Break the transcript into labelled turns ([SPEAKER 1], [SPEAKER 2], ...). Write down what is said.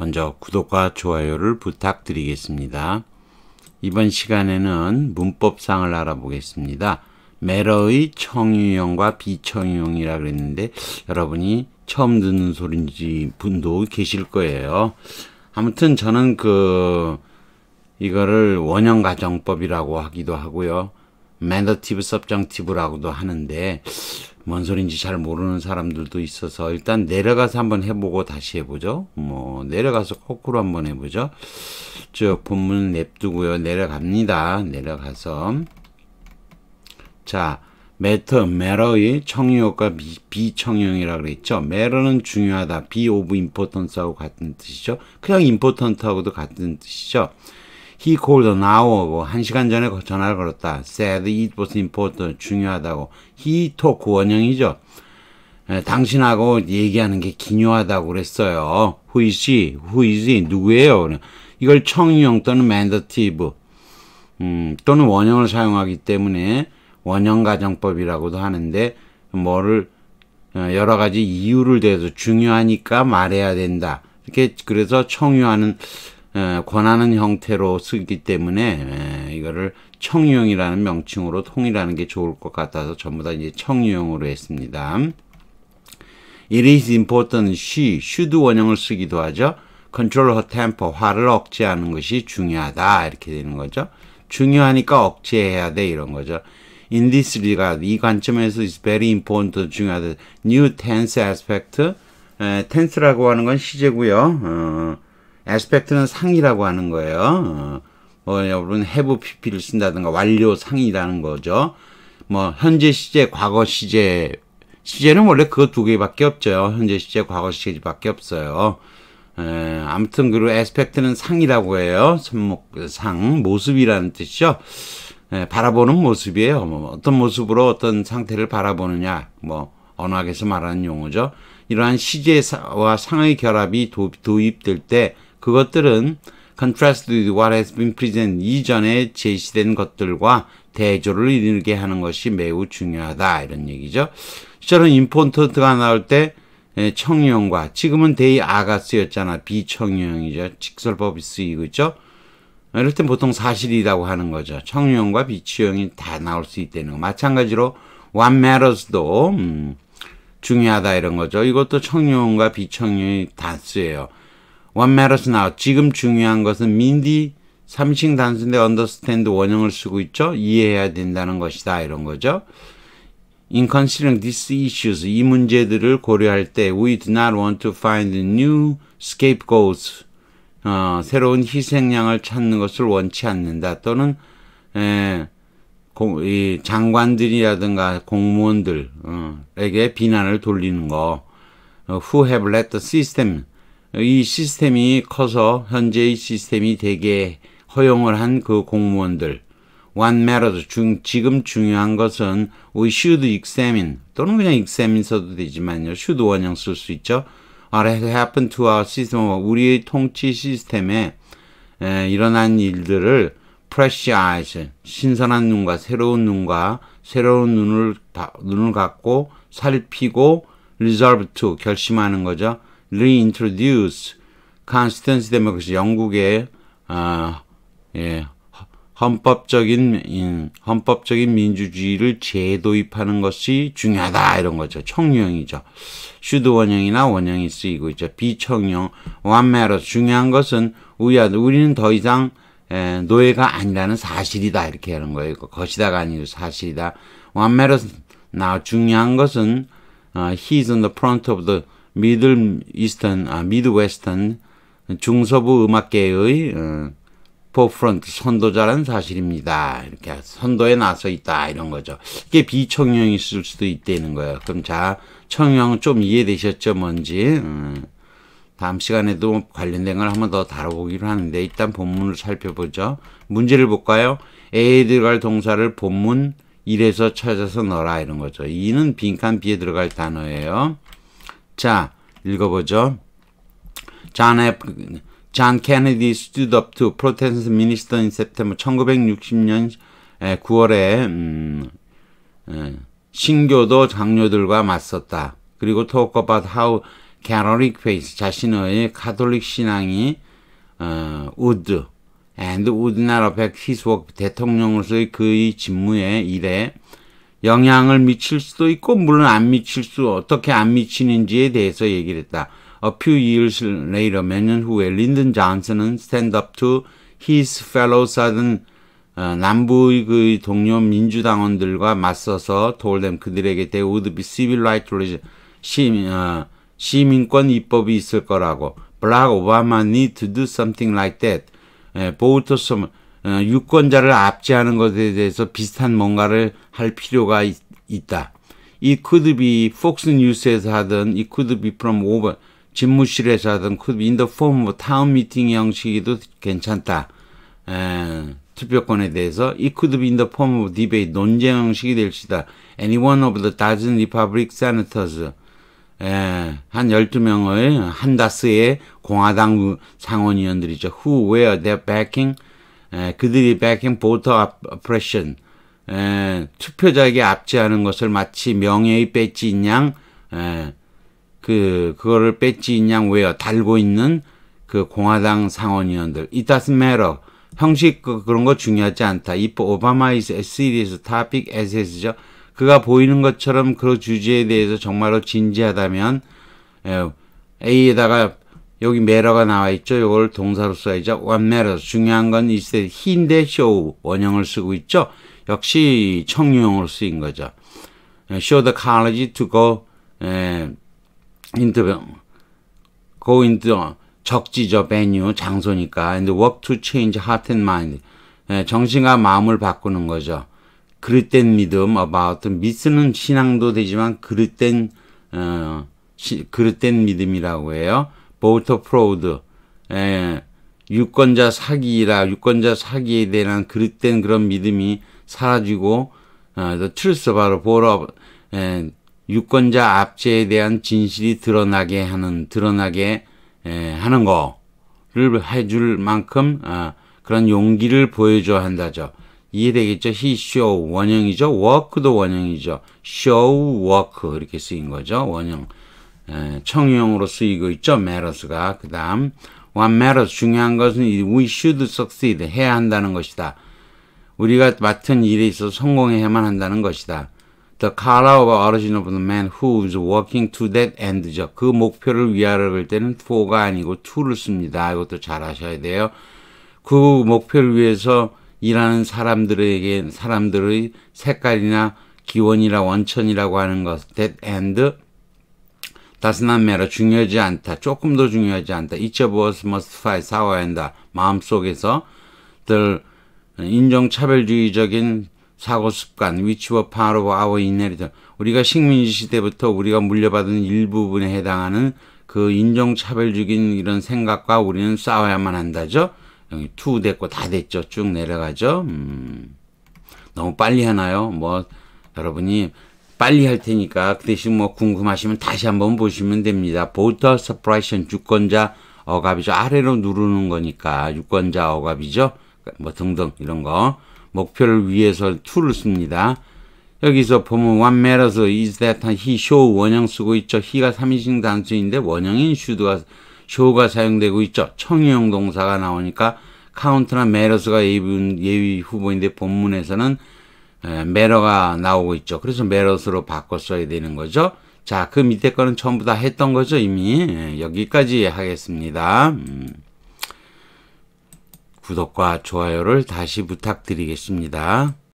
[SPEAKER 1] 먼저 구독과 좋아요를 부탁드리겠습니다. 이번 시간에는 문법상을 알아보겠습니다. 매러의 청유형과 비청유형이라 그랬는데 여러분이 처음 듣는 소린지 분도 계실 거예요. 아무튼 저는 그 이거를 원형 가정법이라고 하기도 하고요. 맨더티브 섭정티브라고도 하는데 뭔 소린지 잘 모르는 사람들도 있어서 일단 내려가서 한번 해보고 다시 해보죠. 뭐 내려가서 거꾸로 한번 해보죠. 쭉 본문 냅두고요. 내려갑니다. 내려가서 자 매터 매러의 청유효과 비청유형이라 그랬죠. 매러는 중요하다. 비 오브 임포턴스하고 같은 뜻이죠. 그냥 임포턴트하고도 같은 뜻이죠. He called n o u r a 뭐 한 시간 전에 전화를 걸었다. Said it was important. 중요하다고. He talk 원형이죠. 에, 예, 당신하고 얘기하는 게 기묘하다고 그랬어요. Who is she? Who is he? 누구예요? 이걸 청유형 또는 mandative 음, 또는 원형을 사용하기 때문에 원형가정법이라고도 하는데 뭐를 어, 여러 가지 이유를 대서 중요하니까 말해야 된다. 이렇게 그래서 청유하는 예, 권하는 형태로 쓰기 때문에 예, 이거를 청유형이라는 명칭으로 통일하는 게 좋을 것 같아서 전부 다 이제 청유형으로 했습니다. It is important she, should 원형을 쓰기도 하죠. Control her temper, 화를 억제하는 것이 중요하다 이렇게 되는 거죠. 중요하니까 억제해야 돼 이런 거죠. In this regard, 이 관점에서 is very important, 중요하다. New tense aspect, 에, 예, tense라고 하는 건 시제고요. 어, 에스펙트는 상이라고 하는 거예요. 어, 뭐 여러분 해부 PP를 쓴다든가 완료 상이라는 거죠. 뭐 현재 시제, 과거 시제 시제는 원래 그 두 개밖에 없죠. 현재 시제, 과거 시제밖에 없어요. 에, 아무튼 그리고 에스펙트는 상이라고 해요. 손목 상 모습이라는 뜻이죠. 에, 바라보는 모습이에요. 뭐, 뭐 어떤 모습으로 어떤 상태를 바라보느냐, 뭐 언어학에서 말하는 용어죠. 이러한 시제와 상의 결합이 도, 도입될 때 그것들은 contrast with what has been presented 이전에 제시된 것들과 대조를 이루게 하는 것이 매우 중요하다 이런 얘기죠. 저런 임포턴트가 나올 때 예, 청유형과 지금은 데이 아가 쓰였잖아 비청유형이죠. 직설법이 쓰이고 있죠. 이럴 땐 보통 사실이라고 하는 거죠. 청유형과 비치형이 다 나올 수 있다는 거. 마찬가지로 what matters도 음, 중요하다 이런 거죠. 이것도 청유형과 비청유형이 다 쓰여요. What matters now? 지금 중요한 것은 민디 삼식 단순대 understand 원형을 쓰고 있죠. 이해해야 된다는 것이다 이런 거죠. In considering these issues, 이 문제들을 고려할 때 we do not want to find new scapegoats. 어, 새로운 희생양을 찾는 것을 원치 않는다. 또는 에, 고, 이 장관들이라든가 공무원들에게 비난을 돌리는 거. Who have let the system 이 시스템이 커서 현재의 시스템이 되게 허용을 한 그 공무원들 one matters. 중, 지금 중요한 것은 we should examine 또는 그냥 examine 써도 되지만요. should 원형 쓸 수 있죠. are happen to our system 우리의 통치 시스템에 에, 일어난 일들을 fresh eyes 신선한 눈과 새로운 눈과 새로운 눈을 다, 눈을 갖고 살피고 resolve to 결심하는 거죠. reintroduce constituent democracy 영국의 아, 예, 헌법적인 인, 헌법적인 민주주의를 재도입하는 것이 중요하다 이런 거죠. 청유이죠 슈드 원형이나 원형이 쓰이고 있죠. 비청용 완매로 중요한 것은 우리는더 이상 에, 예, 노예가 아니라는 사실이다 이렇게 하는 거예요. 것이다가 아니고 사실이다. 완매로 나 중요한 것은 u 어, he's on the front of the 미들 이스턴 아 미드 웨스턴 중서부 음악계의 어, 포프런트 선도자란 사실입니다. 이렇게 선도에 나서 있다 이런 거죠. 이게 비청령이 있을 수도 있다는 거예요. 그럼 자 청령 좀 이해되셨죠 뭔지 어, 다음 시간에도 관련된 걸 한번 더 다뤄보기로 하는데 일단 본문을 살펴보죠. 문제를 볼까요? A에 들어갈 동사를 본문 1에서 찾아서 넣어라 이런 거죠. 이는 빈칸 B에 들어갈 단어예요. 자, 읽어보죠. John F. John Kennedy stood up to Protestant minister in September 1960년 9월에 음, 에, 신교도 장로들과 맞섰다. 그리고 talk about how Catholic faith 자신의 카톨릭 신앙이 어, would and would not affect his work 대통령으로서의 그의 직무의 일에 영향을 미칠 수도 있고 물론 안 미칠 수 어떻게 안 미치는지에 대해서 얘기를 했다. A few years later, 몇년 후에 린든 존슨은 stand up to his fellow southern 어, 남부의 그 동료 민주당원들과 맞서서 돌렘 그들에게 there would be civil right religion, 시민, 어, 시민권 입법이 있을 거라고. Barack Obama need to do something like that. 예, 보우터섬 유권자를 압제하는 것에 대해서 비슷한 뭔가를 할 필요가 있, 다 It could be Fox News에서 하던 It could be from over 집무실에서 하던 could be in the form of town meeting 형식이도 괜찮다. 에, 투표권에 대해서 It could be in the form of debate 논쟁 형식이 될 시다. Any one of the dozen Republic senators 에, 한 12명의 한 다스의 공화당 상원의원들이죠. Who were their backing 에, 예, 그들이 백행 보터 프레션 투표자에게 압제하는 것을 마치 명예의 배지인 양, 에, 예, 그 그거를 배지인 양 외어 달고 있는 그 공화당 상원의원들. It doesn't matter. 형식 그, 그런 거 중요하지 않다. If Obama is a serious topic as is죠. 그가 보이는 것처럼 그 주제에 대해서 정말로 진지하다면 에, 예, A에다가 여기 메러가 나와 있죠. 이걸 동사로 써야죠. What matters. 중요한 건 이때 흰데 s h 원형을 쓰고 있죠. 역시 청유형으로 쓰인 거죠. 예, show the college to go 예, into go into 적지죠. venue 장소니까. And work to change heart and mind. 예, 정신과 마음을 바꾸는 거죠. 그릇된 믿음 about 믿는 신앙도 되지만 그릇된 어, 시, 그릇된 믿음이라고 해요. 보우터 프로드, 우 예, 유권자 사기라, 유권자 사기에 대한 그릇된 그런 믿음이 사라지고, 어, 아, 출스 바로 보러, 예, 유권자 압제에 대한 진실이 드러나게 하는, 드러나게, 예, 하는 거를 해줄 만큼, 어, 그런 용기를 보여줘야 한다죠. 이해되겠죠? he show 원형이죠. work도 원형이죠. show work 이렇게 쓰인 거죠. 원형. 예, 청유형으로 쓰이고 있죠. matters가. 그 다음 what matters 중요한 것은 we should succeed 해야 한다는 것이다. 우리가 맡은 일에 있어 성공해야만 한다는 것이다. The color of origin of the man who is working to that end죠. 그 목표를 위하러할 때는 for가 아니고 to를 씁니다. 이것도 잘 아셔야 돼요. 그 목표를 위해서 일하는 사람들에게 사람들의 색깔이나 기원이나 원천이라고 하는 것 that end 다스난 메라 중요하지 않다. 조금 더 중요하지 않다. 잊혀버 h of us m u 싸워야 한다. 마음속에서 늘 인종차별주의적인 사고 습관, 위치와 파 h w 워 r e part 우리가 식민지 시대부터 우리가 물려받은 일부분에 해당하는 그 인종차별적인 이런 생각과 우리는 싸워야만 한다죠. 여기 투 됐고 다 됐죠. 쭉 내려가죠. 음, 너무 빨리 하나요? 뭐 여러분이 빨리 할 테니까 그 대신 뭐 궁금하시면 다시 한번 보시면 됩니다. 보터 서프라이션 유권자 억압이죠. 아래로 누르는 거니까 유권자 억압이죠. 뭐 등등 이런 거 목표를 위해서 툴을 씁니다. 여기서 보면 one matters is that he show 원형 쓰고 있죠. he가 3인칭 단수인데 원형인 should가 show가 사용되고 있죠. 청형 동사가 나오니까 count나 matters가 예비, 예비 후보인데 본문에서는 예, 매러가 나오고 있죠. 그래서 매러스로 바꿔 써야 되는 거죠. 자, 그 밑에 거는 전부 다 했던 거죠, 이미. 예, 여기까지 하겠습니다. 음. 구독과 좋아요를 다시 부탁드리겠습니다.